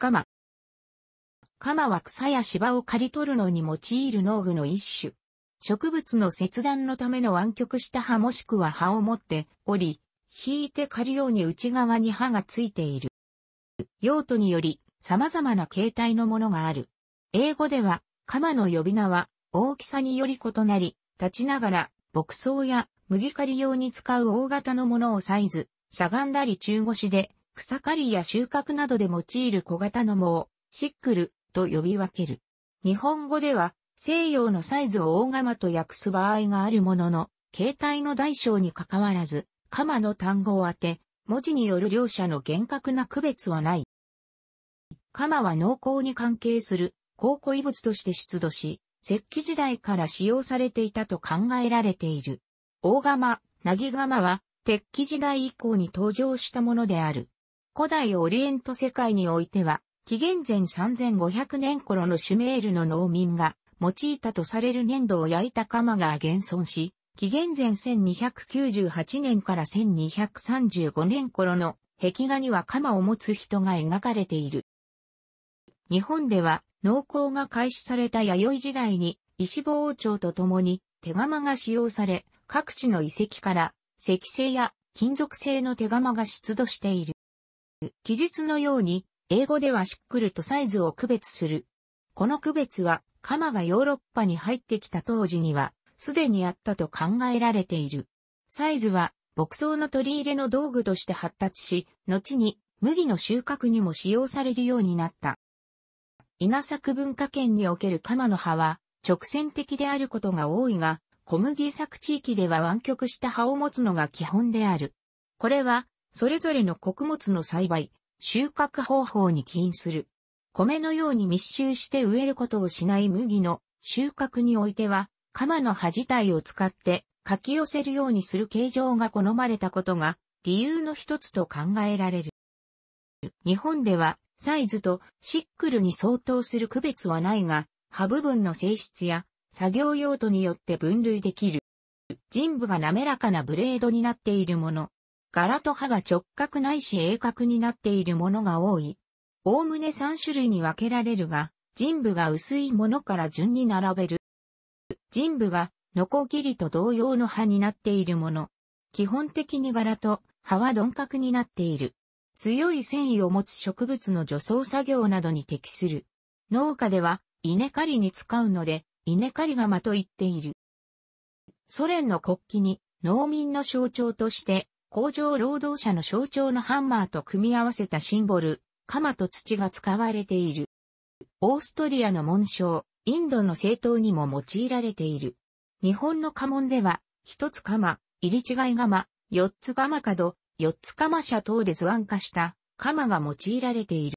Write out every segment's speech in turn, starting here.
カマ。カマは草や芝を刈り取るのに用いる農具の一種。植物の切断のための湾曲した葉もしくは葉を持っており、引いて刈るように内側に葉がついている。用途により様々な形態のものがある。英語では、鎌の呼び名は大きさにより異なり、立ちながら牧草や麦刈り用に使う大型のものをサイズ、しゃがんだり中腰で草刈りや収穫などで用いる小型の藻を、シックルと呼び分ける。日本語では、西洋のサイズを大釜と訳す場合があるものの、形態の大小に関わらず、鎌の単語を当て、文字による両者の厳格な区別はない。鎌は農耕に関係する考古遺物として出土し、石器時代から使用されていたと考えられている。大釜、なぎ釜は、鉄器時代以降に登場したものである。古代オリエント世界においては、紀元前3500年頃のシュメールの農民が用いたとされる粘土を焼いた釜が現存し、紀元前1298年から1235年頃の壁画には鎌を持つ人が描かれている。日本では農耕が開始された弥生時代に石坊王朝と共に手釜が使用され、各地の遺跡から石製や金属製の手釜が出土している。記述のように、英語ではシックルとサイズを区別する。この区別は、鎌がヨーロッパに入ってきた当時には、すでにあったと考えられている。サイズは、牧草の取り入れの道具として発達し、後に麦の収穫にも使用されるようになった。稲作文化圏における鎌の葉は直線的であることが多いが、小麦作地域では湾曲した葉を持つのが基本である。これはそれぞれの穀物の栽培、収穫方法に起因する。米のように密集して植えることをしない麦の収穫においては、鎌の葉自体を使って書き寄せるようにする形状が好まれたことが理由の一つと考えられる。日本ではサイズとシックルに相当する区別はないが、葉部分の性質や作業用途によって分類できる。人部が滑らかなブレードになっているもの、柄と刃が直角ないし鋭角になっているものが多い。おおむね3種類に分けられるが、人部が薄いものから順に並べる。人部が、ノコギリと同様の刃になっているもの。基本的に柄と葉は鈍角になっている。強い繊維を持つ植物の除草作業などに適する。農家では、稲刈りに使うので、稲刈りがまと言っている。ソ連の国旗に農民の象徴として工場労働者の象徴のハンマーと組み合わせたシンボル、鎌と土が使われている。オーストリアの紋章、インドの政党にも用いられている。日本の家紋では、一つ鎌、入り違い鎌、四つ鎌角、四つ鎌社等で図案化した鎌が用いられてい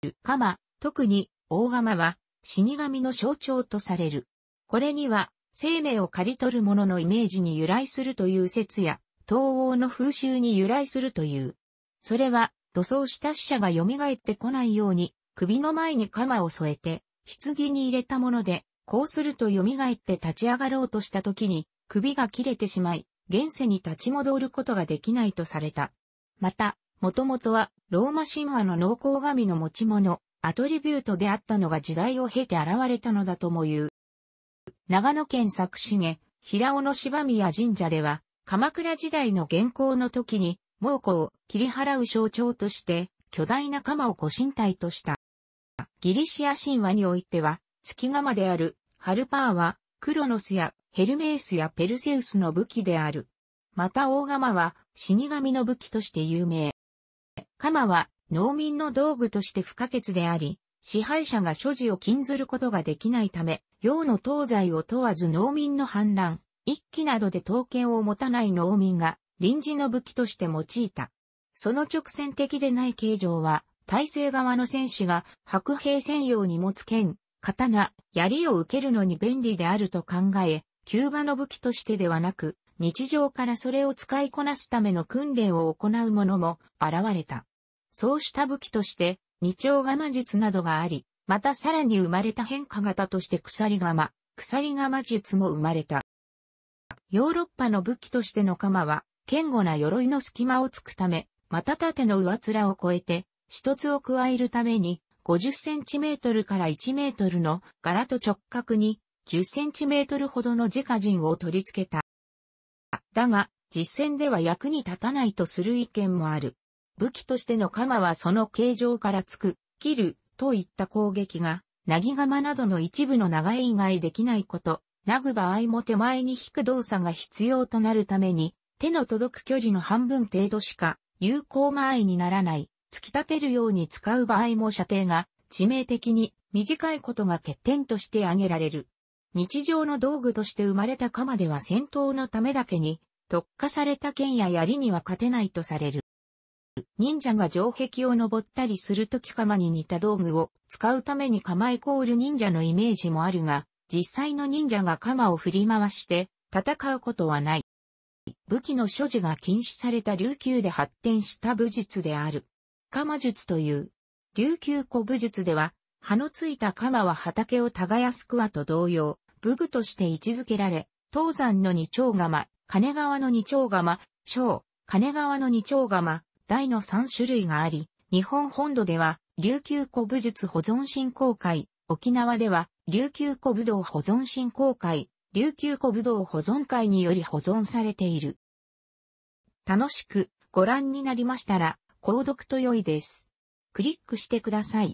る。鎌、特に大鎌は死神の象徴とされる。これには生命を刈り取る者ののイメージに由来するという説や、東欧の風習に由来するという。それは、土葬した死者が蘇ってこないように、首の前に鎌を添えて、棺に入れたもので、こうすると蘇って立ち上がろうとした時に、首が切れてしまい、現世に立ち戻ることができないとされた。また、もともとは、ローマ神話の濃厚神の持ち物、アトリビュートであったのが時代を経て現れたのだとも言う。長野県作重、平尾の芝宮神社では、鎌倉時代の原稿の時に、猛虎を切り払う象徴として、巨大な鎌をご神体とした。ギリシア神話においては、月鎌であるハルパーは、クロノスやヘルメースやペルセウスの武器である。また大鎌は死神の武器として有名。鎌は農民の道具として不可欠であり、支配者が所持を禁ずることができないため、用の東西を問わず農民の反乱、一記などで刀剣を持たない農民が臨時の武器として用いた。その直線的でない形状は、体制側の戦士が白兵専用に持つ剣、刀、槍を受けるのに便利であると考え、キューバの武器としてではなく、日常からそれを使いこなすための訓練を行う者も現れた。そうした武器として、二丁釜術などがあり、またさらに生まれた変化型として鎖釜、鎖釜術も生まれた。ヨーロッパの武器としての鎌は、堅固な鎧の隙間をつくため、瞬縦の上面を越えて、一つを加えるために、50センチメートルから1メートルの柄と直角に、10センチメートルほどの自家人を取り付けた。だが、実戦では役に立たないとする意見もある。武器としての鎌はその形状からつく、切る、といった攻撃が、なぎ釜などの一部の長い以外できないこと、投ぐ場合も手前に引く動作が必要となるために、手の届く距離の半分程度しか有効間合いにならない、突き立てるように使う場合も射程が致命的に短いことが欠点として挙げられる。日常の道具として生まれた鎌では戦闘のためだけに特化された剣や槍には勝てないとされる。忍者が城壁を登ったりするとき鎌に似た道具を使うために鎌イコール忍者のイメージもあるが、実際の忍者が鎌を振り回して戦うことはない。武器の所持が禁止された琉球で発展した武術である。鎌術という。琉球古武術では、葉のついた鎌は畑を耕すくわと同様、武具として位置づけられ、東山の二丁釜、金川の二丁釜、小、金川の二丁釜、大の三種類があり、日本本土では、琉球古武術保存振興会、沖縄では、琉球古武道保存振興会、琉球古武道保存会により保存されている。楽しくご覧になりましたら、購読と良いです。クリックしてください。